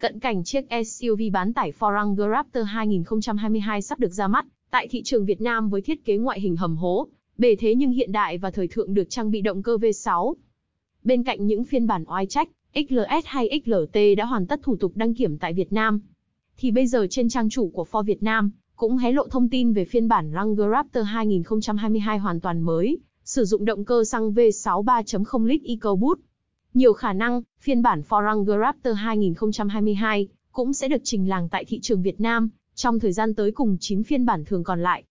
Cận cảnh chiếc SUV bán tải Forerunner Raptor 2022 sắp được ra mắt tại thị trường Việt Nam với thiết kế ngoại hình hầm hố, bề thế nhưng hiện đại và thời thượng được trang bị động cơ V6. Bên cạnh những phiên bản oai trách, XLS hay XLT đã hoàn tất thủ tục đăng kiểm tại Việt Nam. Thì bây giờ trên trang chủ của Ford Việt Nam cũng hé lộ thông tin về phiên bản Ranger Raptor 2022 hoàn toàn mới, sử dụng động cơ xăng V6 3.0 lít EcoBoost nhiều khả năng, phiên bản Forerunner Raptor 2022 cũng sẽ được trình làng tại thị trường Việt Nam trong thời gian tới cùng 9 phiên bản thường còn lại.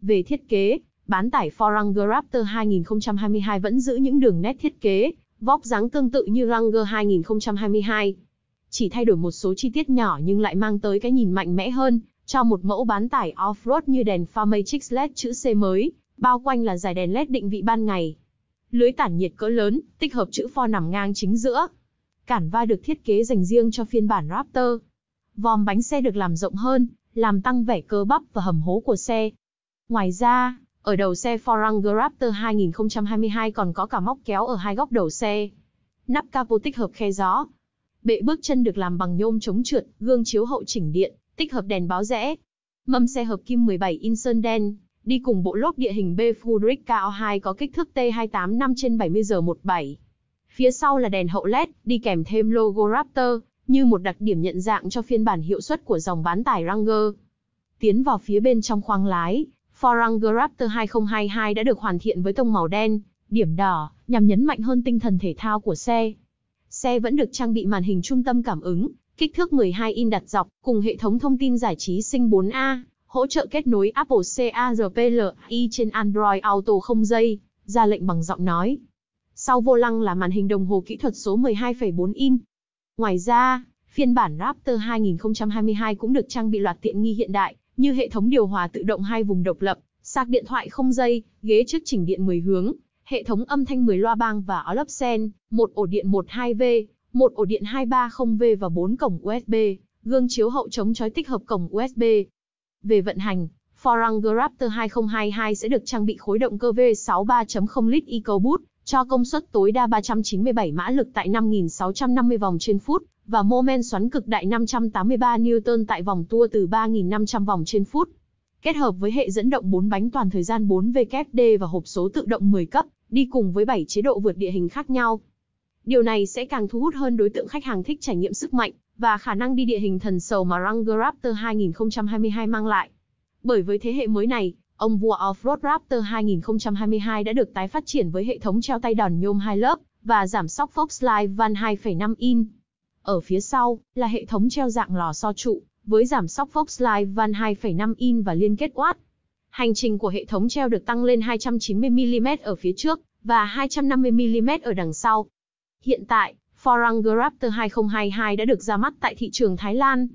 Về thiết kế, bán tải Forerunner Raptor 2022 vẫn giữ những đường nét thiết kế, vóc dáng tương tự như Ranger 2022. Chỉ thay đổi một số chi tiết nhỏ nhưng lại mang tới cái nhìn mạnh mẽ hơn cho một mẫu bán tải off-road như đèn pha matrix LED chữ C mới, bao quanh là dải đèn LED định vị ban ngày lưới tản nhiệt cỡ lớn, tích hợp chữ For nằm ngang chính giữa. Cản va được thiết kế dành riêng cho phiên bản Raptor. Vòm bánh xe được làm rộng hơn, làm tăng vẻ cơ bắp và hầm hố của xe. Ngoài ra, ở đầu xe Forerunner Raptor 2022 còn có cả móc kéo ở hai góc đầu xe. Nắp capo tích hợp khe gió. Bệ bước chân được làm bằng nhôm chống trượt, gương chiếu hậu chỉnh điện, tích hợp đèn báo rẽ. Mâm xe hợp kim 17 in sơn đen, Đi cùng bộ lốp địa hình B Fudric KO2 có kích thước T285 trên 70 giờ 17. Phía sau là đèn hậu LED, đi kèm thêm logo Raptor, như một đặc điểm nhận dạng cho phiên bản hiệu suất của dòng bán tải Ranger. Tiến vào phía bên trong khoang lái, Ford Ranger Raptor 2022 đã được hoàn thiện với tông màu đen, điểm đỏ, nhằm nhấn mạnh hơn tinh thần thể thao của xe. Xe vẫn được trang bị màn hình trung tâm cảm ứng, kích thước 12 in đặt dọc, cùng hệ thống thông tin giải trí sinh 4A, hỗ trợ kết nối Apple CarPlay trên Android Auto không dây, ra lệnh bằng giọng nói. Sau vô lăng là màn hình đồng hồ kỹ thuật số 12,4 in. Ngoài ra, phiên bản Raptor 2022 cũng được trang bị loạt tiện nghi hiện đại, như hệ thống điều hòa tự động hai vùng độc lập, sạc điện thoại không dây, ghế trước chỉnh điện 10 hướng, hệ thống âm thanh 10 loa bang và áo lấp sen, một ổ điện 12V, một ổ điện 230V và 4 cổng USB, gương chiếu hậu chống chói tích hợp cổng USB, về vận hành, Forerunner Raptor 2022 sẽ được trang bị khối động cơ V6 3.0 lít EcoBoost cho công suất tối đa 397 mã lực tại 5.650 vòng trên phút và mô men xoắn cực đại 583 Newton tại vòng tua từ 3.500 vòng trên phút. Kết hợp với hệ dẫn động 4 bánh toàn thời gian 4 WD và hộp số tự động 10 cấp, đi cùng với 7 chế độ vượt địa hình khác nhau. Điều này sẽ càng thu hút hơn đối tượng khách hàng thích trải nghiệm sức mạnh và khả năng đi địa hình thần sầu mà Range Raptor 2022 mang lại. Bởi với thế hệ mới này, ông vua Offroad Raptor 2022 đã được tái phát triển với hệ thống treo tay đòn nhôm hai lớp và giảm sóc Fox Live van 2,5 in. Ở phía sau là hệ thống treo dạng lò xo trụ với giảm sóc Fox Live van 2,5 in và liên kết watt. Hành trình của hệ thống treo được tăng lên 290mm ở phía trước và 250mm ở đằng sau. Hiện tại, Forang Grafter 2022 đã được ra mắt tại thị trường Thái Lan.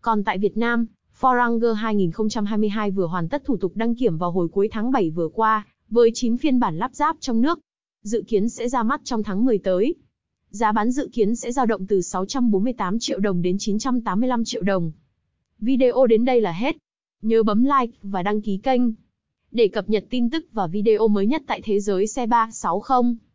Còn tại Việt Nam, Foranger 2022 vừa hoàn tất thủ tục đăng kiểm vào hồi cuối tháng 7 vừa qua, với 9 phiên bản lắp ráp trong nước. Dự kiến sẽ ra mắt trong tháng 10 tới. Giá bán dự kiến sẽ dao động từ 648 triệu đồng đến 985 triệu đồng. Video đến đây là hết. Nhớ bấm like và đăng ký kênh để cập nhật tin tức và video mới nhất tại thế giới xe 360.